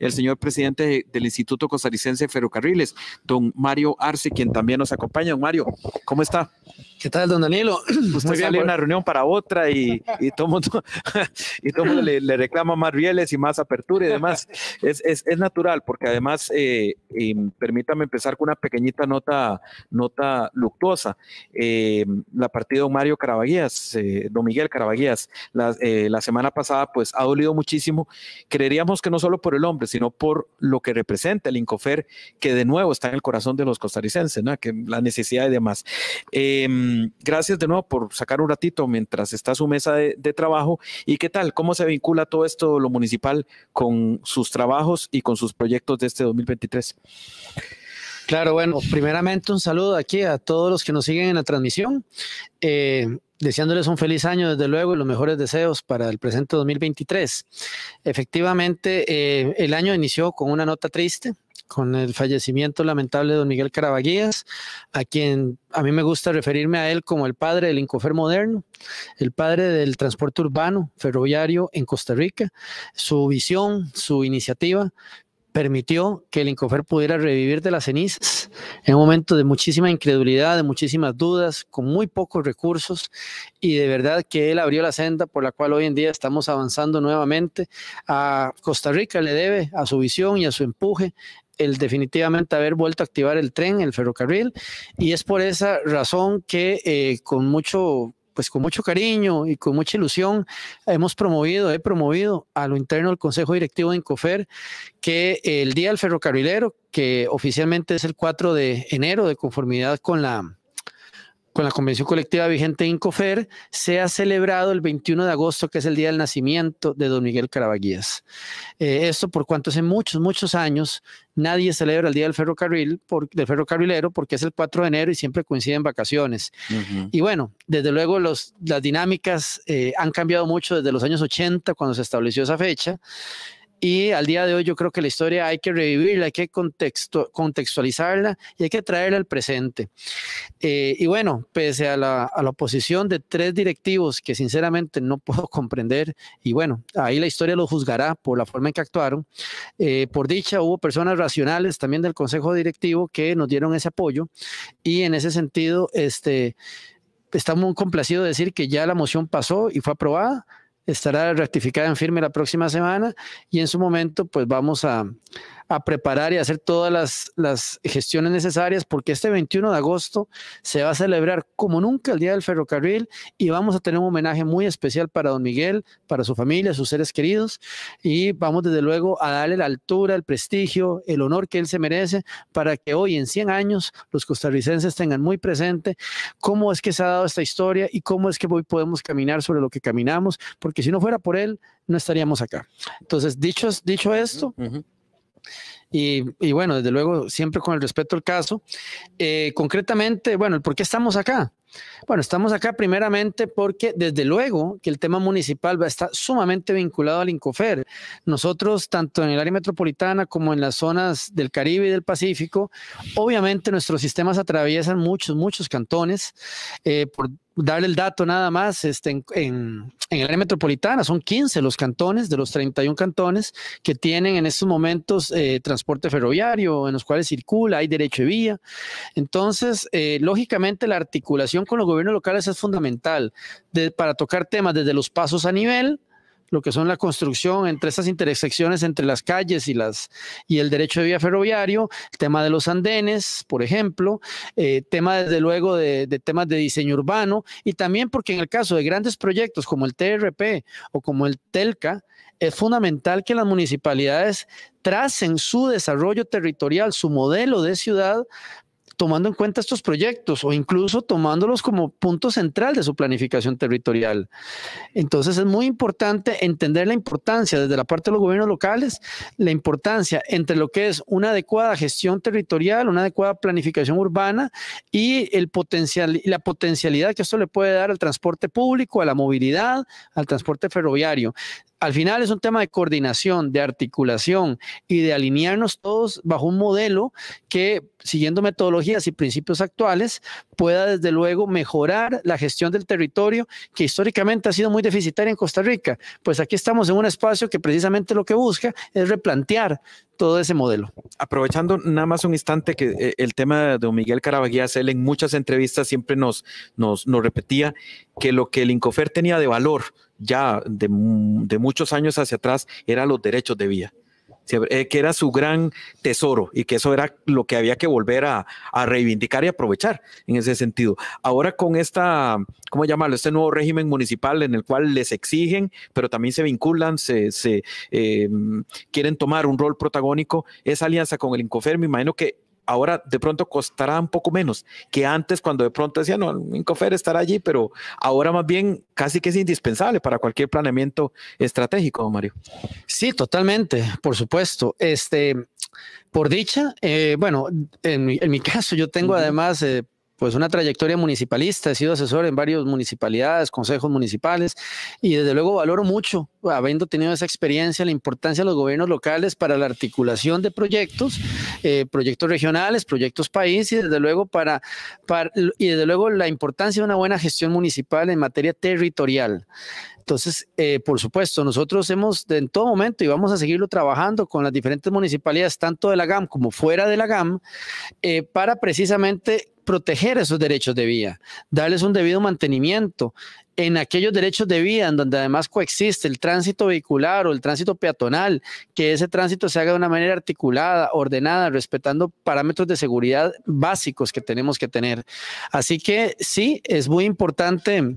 el señor presidente del Instituto Costarricense de Ferrocarriles, don Mario Arce, quien también nos acompaña. Don Mario, ¿cómo está? ¿Qué tal, don Danilo? Pues Usted sale una reunión para otra y, y todo y le, reclama más rieles y más apertura y demás. Es, natural, porque además, eh, permítame empezar con una pequeñita nota, nota luctuosa. Eh, la partida de Mario Carabaguías, eh, don Miguel Carabaguías, la, semana pasada, pues ha dolido muchísimo. Creeríamos que no solo por el hombre, sino por lo que representa el Incofer, que de nuevo está en el corazón de los costarricenses, ¿no? que la necesidad y demás. Eh, Em, gracias de nuevo por sacar un ratito mientras está su mesa de, trabajo. ¿Y qué tal? ¿Cómo se vincula todo esto, lo municipal, con sus trabajos y con sus proyectos de este 2023? Claro, bueno, primeramente un saludo aquí a todos los que nos siguen en la transmisión. Eh, deseándoles un feliz año, desde luego, y los mejores deseos para el presente 2023. Efectivamente, eh, el año inició con una nota triste, con el fallecimiento lamentable de don Miguel Carabaguías, a quien a mí me gusta referirme a él como el padre del Incofer moderno, el padre del transporte urbano ferroviario en Costa Rica. Su visión, su iniciativa permitió que el Incofer pudiera revivir de las cenizas en un momento de muchísima incredulidad, de muchísimas dudas, con muy pocos recursos y de verdad que él abrió la senda por la cual hoy en día estamos avanzando nuevamente. A Costa Rica le debe a su visión y a su empuje el definitivamente haber vuelto a activar el tren, el ferrocarril, y es por esa razón que eh, con mucho pues con mucho cariño y con mucha ilusión hemos promovido, he promovido a lo interno del Consejo Directivo de Incofer que el Día del Ferrocarrilero, que oficialmente es el 4 de enero, de conformidad con la con la convención colectiva vigente Incofer, se ha celebrado el 21 de agosto, que es el día del nacimiento de don Miguel Carabaguías. Eh, esto por cuanto hace muchos, muchos años nadie celebra el día del ferrocarril, del ferrocarrilero, porque es el 4 de enero y siempre coinciden vacaciones. Y bueno, desde luego las dinámicas eh, han cambiado mucho desde los años 80, cuando se estableció esa fecha. Y al día de hoy yo creo que la historia hay que revivirla, hay que contextualizarla y hay que traerla al presente. Eh, y bueno, pese a la, oposición de tres directivos que sinceramente no puedo comprender, y bueno, ahí la historia lo juzgará por la forma en que actuaron, eh, por dicha hubo personas racionales también del Consejo Directivo que nos dieron ese apoyo y en ese sentido, este... Estamos muy complacidos de decir que ya la moción pasó y fue aprobada estará rectificada en firme la próxima semana y en su momento pues vamos a, a preparar y hacer todas las, gestiones necesarias porque este 21 de agosto se va a celebrar como nunca el Día del Ferrocarril y vamos a tener un homenaje muy especial para don Miguel, para su familia, sus seres queridos y vamos desde luego a darle la altura, el prestigio, el honor que él se merece para que hoy en 100 años los costarricenses tengan muy presente cómo es que se ha dado esta historia y cómo es que hoy podemos caminar sobre lo que caminamos, porque si no fuera por él, no estaríamos acá. Entonces, dicho, esto, y, bueno, desde luego, siempre con el respeto al caso. Eh, concretamente, bueno, ¿por qué estamos acá? Bueno, estamos acá primeramente porque desde luego que el tema municipal va a estar sumamente vinculado al INCOFER. Nosotros, tanto en el área metropolitana como en las zonas del Caribe y del Pacífico, obviamente nuestros sistemas atraviesan muchos, muchos cantones eh, por darle el dato nada más, este, en, el área metropolitana son 15 los cantones de los 31 cantones que tienen en estos momentos eh, transporte ferroviario, en los cuales circula, hay derecho de vía. Entonces, eh, lógicamente, la articulación con los gobiernos locales es fundamental para tocar temas desde los pasos a nivel lo que son la construcción entre esas intersecciones entre las calles y, las, y el derecho de vía ferroviario, el tema de los andenes, por ejemplo, eh, tema desde luego de, de, temas de diseño urbano y también porque en el caso de grandes proyectos como el TRP o como el TELCA, es fundamental que las municipalidades tracen su desarrollo territorial, su modelo de ciudad tomando en cuenta estos proyectos o incluso tomándolos como punto central de su planificación territorial. Entonces es muy importante entender la importancia desde la parte de los gobiernos locales, la importancia entre lo que es una adecuada gestión territorial, una adecuada planificación urbana y el potencial, la potencialidad que esto le puede dar al transporte público, a la movilidad, al transporte ferroviario al final es un tema de coordinación, de articulación y de alinearnos todos bajo un modelo que, siguiendo metodologías y principios actuales, pueda desde luego mejorar la gestión del territorio que históricamente ha sido muy deficitaria en Costa Rica. Pues aquí estamos en un espacio que precisamente lo que busca es replantear todo ese modelo. Aprovechando nada más un instante que eh, el tema de don Miguel Carabaguías, él en muchas entrevistas siempre nos, nos, nos repetía que lo que el Incofer tenía de valor, ya de, muchos años hacia atrás eran los derechos de vía eh, que era su gran tesoro y que eso era lo que había que volver a, reivindicar y aprovechar en ese sentido. Ahora con esta, ¿cómo llamarlo? Este nuevo régimen municipal en el cual les exigen, pero también se vinculan, se, em, quieren tomar un rol protagónico, esa alianza con el Incofer, me imagino que ahora de pronto costará un poco menos que antes cuando de pronto decían, no, Incofer estará allí, pero ahora más bien casi que es indispensable para cualquier planeamiento estratégico, Mario. Sí, totalmente, por supuesto. Este, por dicha, eh, bueno, en mi, caso yo tengo además... Eh, pues una trayectoria municipalista, he sido asesor en varias municipalidades, consejos municipales y desde luego valoro mucho, habiendo tenido esa experiencia, la importancia de los gobiernos locales para la articulación de proyectos eh, proyectos regionales, proyectos país y desde luego para, y desde luego la importancia de una buena gestión municipal en materia territorial. Entonces, eh, por supuesto, nosotros hemos en todo momento y vamos a seguirlo trabajando con las diferentes municipalidades, tanto de la GAM como fuera de la GAM, eh, para precisamente proteger esos derechos de vía, darles un debido mantenimiento en aquellos derechos de vía en donde además coexiste el tránsito vehicular o el tránsito peatonal, que ese tránsito se haga de una manera articulada, ordenada, respetando parámetros de seguridad básicos que tenemos que tener. Así que sí, es muy importante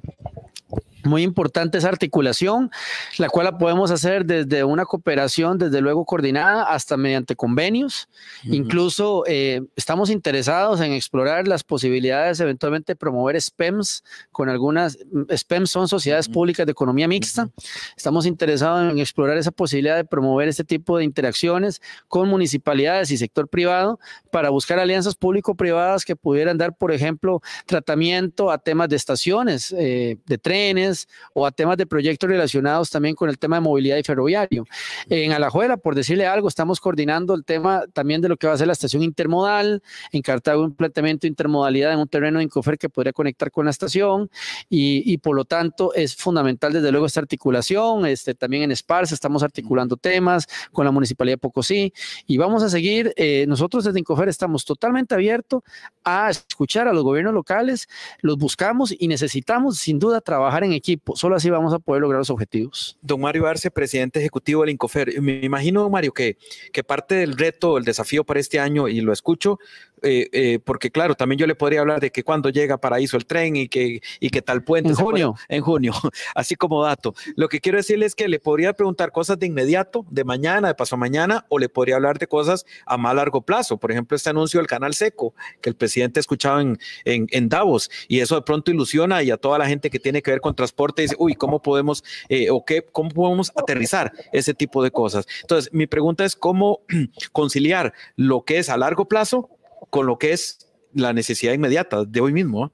muy importante esa articulación, la cual la podemos hacer desde una cooperación, desde luego coordinada, hasta mediante convenios. Incluso eh, estamos interesados en explorar las posibilidades eventualmente promover SPEMS con algunas, mm, SPEMS son sociedades públicas de economía mixta. Estamos interesados en explorar esa posibilidad de promover este tipo de interacciones con municipalidades y sector privado para buscar alianzas público-privadas que pudieran dar, por ejemplo, tratamiento a temas de estaciones, eh, de trenes o a temas de proyectos relacionados también con el tema de movilidad y ferroviario. En Alajuela, por decirle algo, estamos coordinando el tema también de lo que va a ser la estación intermodal, en Cartago un planteamiento de intermodalidad en un terreno de Incofer que podría conectar con la estación y, por lo tanto es fundamental desde luego esta articulación, este, también en Esparza estamos articulando temas con la Municipalidad de Pocosí y vamos a seguir, eh, nosotros desde Incofer estamos totalmente abiertos a escuchar a los gobiernos locales, los buscamos y necesitamos sin duda trabajar en equipo Solo así vamos a poder lograr los objetivos. Don Mario Arce, presidente ejecutivo del INCOFER. Me imagino, Mario, que, que parte del reto, el desafío para este año, y lo escucho, eh, eh, porque claro, también yo le podría hablar de que cuando llega Paraíso el tren y que, y que tal puente. En junio. en junio, así como dato. Lo que quiero decirle es que le podría preguntar cosas de inmediato, de mañana, de paso a mañana, o le podría hablar de cosas a más largo plazo. Por ejemplo, este anuncio del canal seco que el presidente escuchaba en, en, Davos, y eso de pronto ilusiona y a toda la gente que tiene que ver con transporte dice, uy, ¿cómo podemos eh, o qué, cómo podemos aterrizar ese tipo de cosas? Entonces, mi pregunta es cómo conciliar lo que es a largo plazo con lo que es la necesidad inmediata de hoy mismo.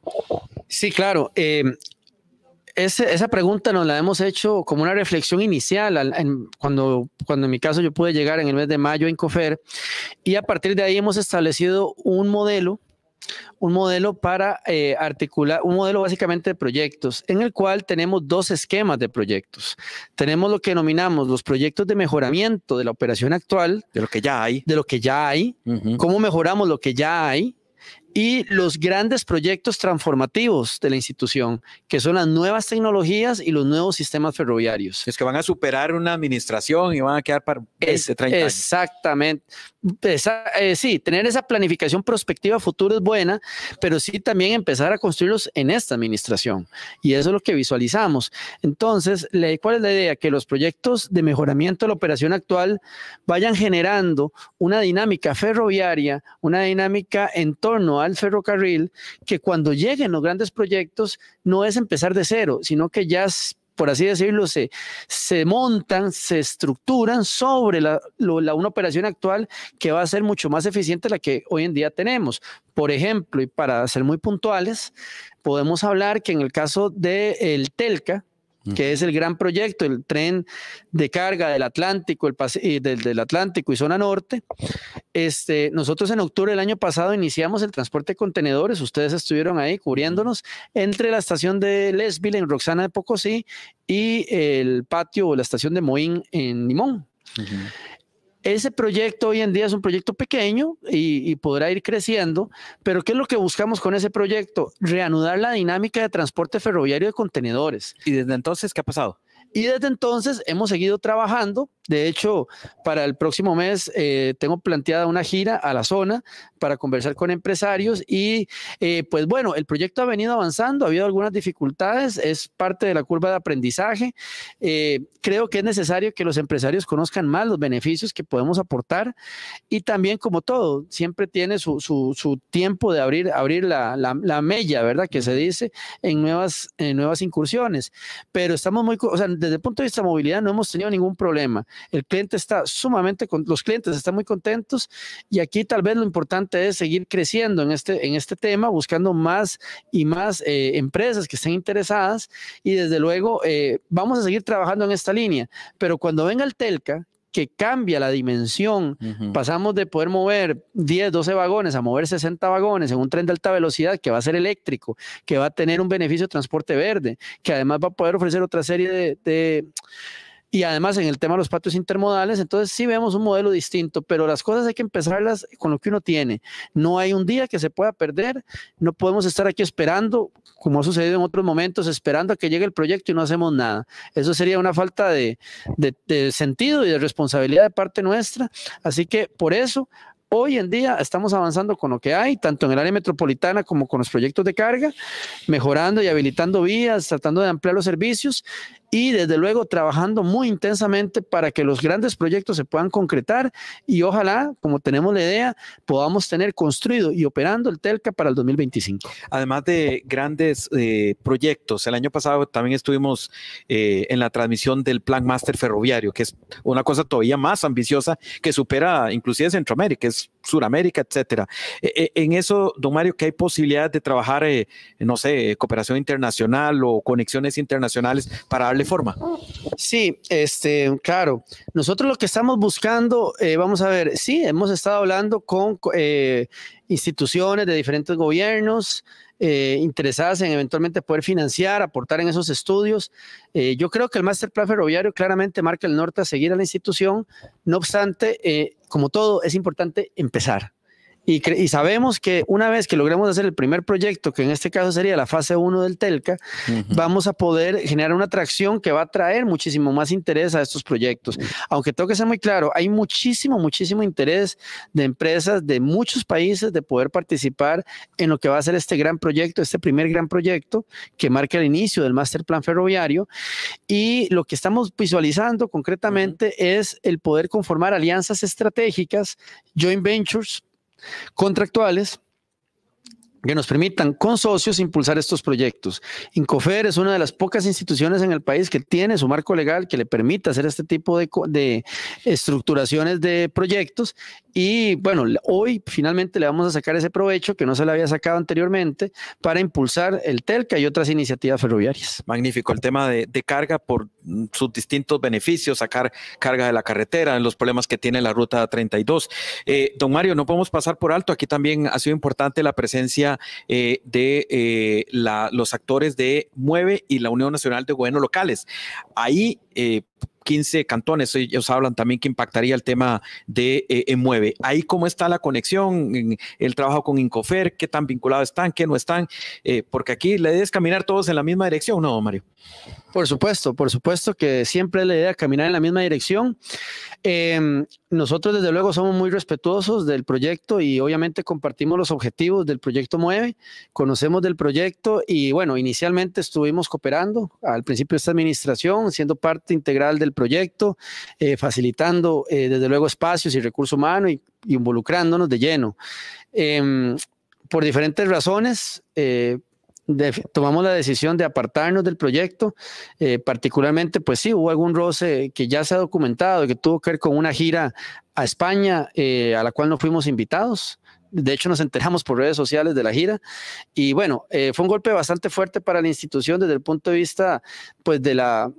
Sí, claro. Eh, esa pregunta nos la hemos hecho como una reflexión inicial cuando, cuando en mi caso yo pude llegar en el mes de mayo en COFER y a partir de ahí hemos establecido un modelo un modelo para eh, articular, un modelo básicamente de proyectos, en el cual tenemos dos esquemas de proyectos. Tenemos lo que denominamos los proyectos de mejoramiento de la operación actual. De lo que ya hay. De lo que ya hay. Cómo mejoramos lo que ya hay y los grandes proyectos transformativos de la institución, que son las nuevas tecnologías y los nuevos sistemas ferroviarios. Es que van a superar una administración y van a quedar para ese 30 años. Exactamente. Eh, sí, tener esa planificación prospectiva futuro es buena, pero sí también empezar a construirlos en esta administración. Y eso es lo que visualizamos. Entonces, ¿cuál es la idea? Que los proyectos de mejoramiento de la operación actual vayan generando una dinámica ferroviaria, una dinámica en torno a ferrocarril, que cuando lleguen los grandes proyectos no es empezar de cero, sino que ya por así decirlo, se, se montan, se estructuran sobre la, una operación actual que va a ser mucho más eficiente la que hoy en día tenemos. Por ejemplo, y para ser muy puntuales, podemos hablar que en el caso del el Telca, Mm. que es el gran proyecto, el tren de carga del Atlántico, el y del, Atlántico y zona norte. Este, nosotros en octubre del año pasado iniciamos el transporte de contenedores, ustedes estuvieron ahí cubriéndonos entre la estación de Lesville en Roxana de Pocosí y el patio o la estación de Moín en Limón. Ese proyecto hoy en día es un proyecto pequeño y, podrá ir creciendo, pero ¿qué es lo que buscamos con ese proyecto? Reanudar la dinámica de transporte ferroviario de contenedores. ¿Y desde entonces qué ha pasado? Y desde entonces hemos seguido trabajando de hecho, para el próximo mes eh, tengo planteada una gira a la zona para conversar con empresarios y eh, pues bueno, el proyecto ha venido avanzando, ha habido algunas dificultades, es parte de la curva de aprendizaje. Eh, creo que es necesario que los empresarios conozcan más los beneficios que podemos aportar y también como todo, siempre tiene su, su, tiempo de abrir, abrir la, mella, ¿verdad? Que se dice en nuevas, en nuevas incursiones. Pero estamos muy, o sea, desde el punto de vista de movilidad no hemos tenido ningún problema. El cliente está sumamente, con, los clientes están muy contentos y aquí tal vez lo importante es seguir creciendo en este, en este tema, buscando más y más eh, empresas que estén interesadas y desde luego eh, vamos a seguir trabajando en esta línea. Pero cuando venga el Telca, que cambia la dimensión. Pasamos de poder mover 10, 12 vagones a mover 60 vagones en un tren de alta velocidad que va a ser eléctrico, que va a tener un beneficio de transporte verde, que además va a poder ofrecer otra serie de y además en el tema de los patios intermodales, entonces sí vemos un modelo distinto, pero las cosas hay que empezarlas con lo que uno tiene. No hay un día que se pueda perder, no podemos estar aquí esperando, como ha sucedido en otros momentos, esperando a que llegue el proyecto y no hacemos nada. Eso sería una falta de, sentido y de responsabilidad de parte nuestra. Así que por eso hoy en día estamos avanzando con lo que hay, tanto en el área metropolitana como con los proyectos de carga, mejorando y habilitando vías, tratando de ampliar los servicios y desde luego trabajando muy intensamente para que los grandes proyectos se puedan concretar y ojalá, como tenemos la idea, podamos tener construido y operando el Telca para el 2025. Además de grandes eh, proyectos, el año pasado también estuvimos eh, en la transmisión del Plan Master Ferroviario, que es una cosa todavía más ambiciosa que supera inclusive Centroamérica, es Suramérica, etcétera. E, e, en eso, don Mario, que hay posibilidades de trabajar, eh, no sé, cooperación internacional o conexiones internacionales para darle forma. Sí, este, claro. Nosotros lo que estamos buscando, eh, vamos a ver, sí, hemos estado hablando con eh, instituciones de diferentes gobiernos. Eh, interesadas en eventualmente poder financiar, aportar en esos estudios. yo creo que el Master Plan Ferroviario claramente marca el norte a seguir a la institución. No obstante, como todo, es importante empezar. Y, sabemos que una vez que logremos hacer el primer proyecto, que en este caso sería la fase 1 del Telca, vamos a poder generar una atracción que va a traer muchísimo más interés a estos proyectos. Aunque tengo que ser muy claro, hay muchísimo, muchísimo interés de empresas de muchos países de poder participar en lo que va a ser este gran proyecto, este primer gran proyecto que marca el inicio del Master Plan Ferroviario. Y lo que estamos visualizando concretamente es el poder conformar alianzas estratégicas, joint ventures, contractuales que nos permitan con socios impulsar estos proyectos. Incofer es una de las pocas instituciones en el país que tiene su marco legal que le permita hacer este tipo de, de, estructuraciones de proyectos y bueno, hoy finalmente le vamos a sacar ese provecho que no se le había sacado anteriormente para impulsar el TELCA y otras iniciativas ferroviarias. Magnífico, el tema de, de carga por mm, sus distintos beneficios, sacar carga de la carretera, en los problemas que tiene la ruta 32. Eh, don Mario, no podemos pasar por alto, aquí también ha sido importante la presencia eh, de eh, los actores de Mueve y la Unión Nacional de Gobiernos Locales. Ahí, eh, 15 cantones, eh, ellos hablan también que impactaría el tema de eh, eh, Mueve. Ahí cómo está la conexión, el trabajo con Incofer, qué tan vinculados están, qué no están, porque aquí la idea es caminar todos en la misma dirección, ¿no, Mario? Por supuesto, por supuesto que siempre le la idea caminar en la misma dirección. Em, nosotros desde luego somos muy respetuosos del proyecto y obviamente compartimos los objetivos del proyecto Mueve, conocemos del proyecto y bueno, inicialmente estuvimos cooperando al principio de esta administración, siendo parte integral del proyecto, eh, facilitando eh, desde luego espacios y recursos humanos y, involucrándonos de lleno. Em, por diferentes razones, eh, tomamos la decisión de apartarnos del proyecto, particularmente, pues sí, hubo algún roce que ya se ha documentado, que tuvo que ver con una gira a España a la cual no fuimos invitados. De hecho, nos enteramos por redes sociales de la gira. Y bueno, fue un golpe bastante fuerte para la institución desde el punto de vista, pues, de la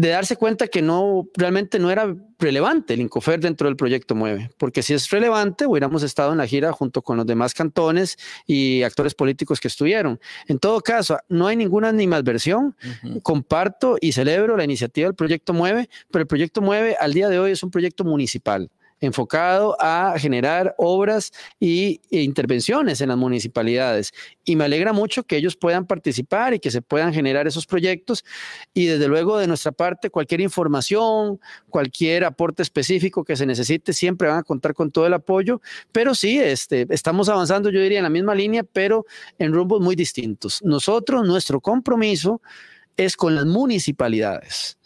de darse cuenta que no realmente no era relevante el Incofer dentro del proyecto Mueve, porque si es relevante hubiéramos estado en la gira junto con los demás cantones y actores políticos que estuvieron. En todo caso, no hay ninguna animadversión. Comparto y celebro la iniciativa del proyecto Mueve, pero el proyecto Mueve al día de hoy es un proyecto municipal enfocado a generar obras y, e intervenciones en las municipalidades. Y me alegra mucho que ellos puedan participar y que se puedan generar esos proyectos. Y desde luego de nuestra parte, cualquier información, cualquier aporte específico que se necesite, siempre van a contar con todo el apoyo. Pero sí, este, estamos avanzando, yo diría, en la misma línea, pero en rumbos muy distintos. Nosotros, nuestro compromiso es con las municipalidades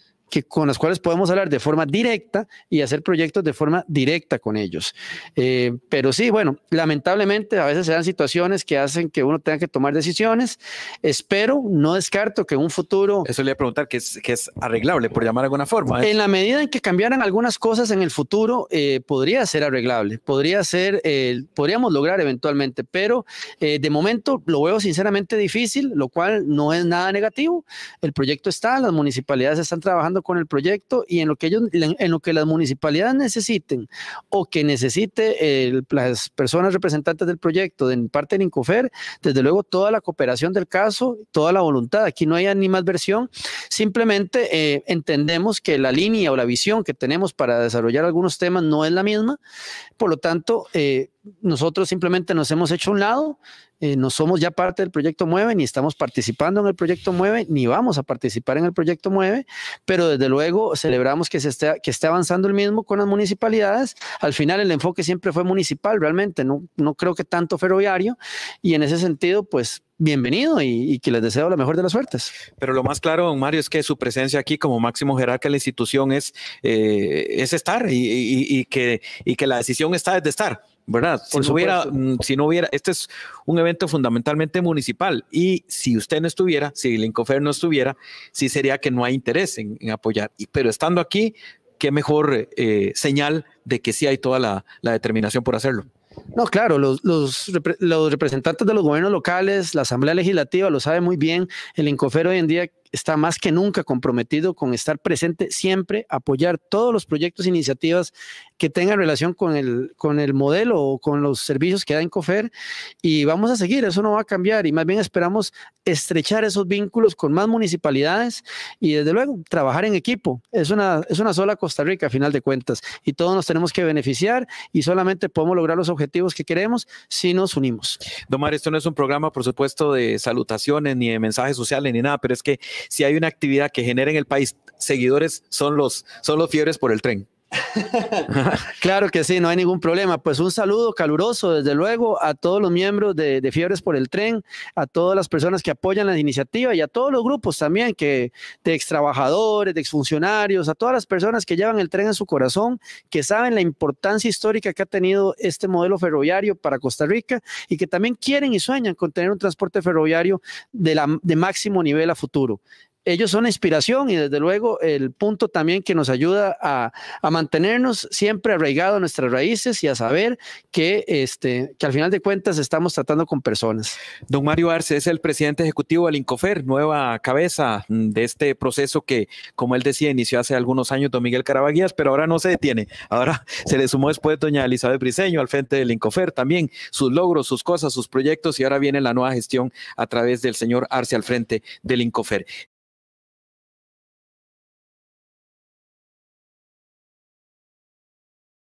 con las cuales podemos hablar de forma directa y hacer proyectos de forma directa con ellos. Eh, pero sí, bueno, lamentablemente a veces se dan situaciones que hacen que uno tenga que tomar decisiones. Espero, no descarto que en un futuro... Eso le voy a preguntar, que es, que es arreglable, por llamar de alguna forma. ¿eh? En la medida en que cambiaran algunas cosas en el futuro, eh, podría ser arreglable, podría ser, podríamos lograr eventualmente, pero de momento lo veo sinceramente difícil, lo cual no es nada negativo. El proyecto está, las municipalidades están trabajando con el proyecto y en lo que ellos, en lo que las municipalidades necesiten o que necesite las personas representantes del proyecto de parte del Incofer, desde luego toda la cooperación del caso, toda la voluntad. Aquí no hay ni más versión, simplemente eh, entendemos que la línea o la visión que tenemos para desarrollar algunos temas no es la misma, por lo tanto, eh, nosotros simplemente nos hemos hecho a un lado, eh, no somos ya parte del proyecto Mueve, ni estamos participando en el proyecto Mueve, ni vamos a participar en el proyecto Mueve, pero desde luego celebramos que se esté, que esté avanzando el mismo con las municipalidades. Al final el enfoque siempre fue municipal, realmente, no, creo que tanto ferroviario, y en ese sentido, pues bienvenido y, que les deseo la mejor de las suertes. Pero lo más claro, don Mario, es que su presencia aquí como máximo jerarca de la institución es, eh, es estar y, que, y que la decisión está desde estar. ¿verdad? Si no, hubiera, mm, si no hubiera, este es un evento fundamentalmente municipal y si usted no estuviera, si el Incofer no estuviera, sí sería que no hay interés en, apoyar. Y, pero estando aquí, qué mejor eh, señal de que sí hay toda la determinación por hacerlo. No, claro, los, representantes de los gobiernos locales, la Asamblea Legislativa lo sabe muy bien, el INCOFER hoy en día está más que nunca comprometido con estar presente siempre, apoyar todos los proyectos e iniciativas que tengan relación con el, modelo o con los servicios que da INCOFER y vamos a seguir, eso no va a cambiar y más bien esperamos estrechar esos vínculos con más municipalidades y desde luego trabajar en equipo. Es una, es una sola Costa Rica a final de cuentas y todos nos tenemos que beneficiar y solamente podemos lograr los objetivos objetivos que queremos si nos unimos. Domar, esto no es un programa, por supuesto, de salutaciones ni de mensajes sociales ni nada, pero es que si hay una actividad que genera en el país seguidores, son los, son los fiebres por el tren. claro que sí, no hay ningún problema. Pues un saludo caluroso, desde luego, a todos los miembros de, Fiebres por el Tren, a todas las personas que apoyan la iniciativa y a todos los grupos también, que, de extrabajadores, de exfuncionarios, a todas las personas que llevan el tren en su corazón, que saben la importancia histórica que ha tenido este modelo ferroviario para Costa Rica y que también quieren y sueñan con tener un transporte ferroviario de, la, de máximo nivel a futuro ellos son inspiración y desde luego el punto también que nos ayuda a, mantenernos siempre arraigados a nuestras raíces y a saber que, este, que al final de cuentas estamos tratando con personas. Don Mario Arce es el presidente ejecutivo del INCOFER, nueva cabeza mm, de este proceso que, como él decía, inició hace algunos años don Miguel Carabaguías, pero ahora no se detiene. Ahora se le sumó después doña Elizabeth Briseño al frente del INCOFER también, sus logros, sus cosas, sus proyectos y ahora viene la nueva gestión a través del señor Arce al frente del INCOFER.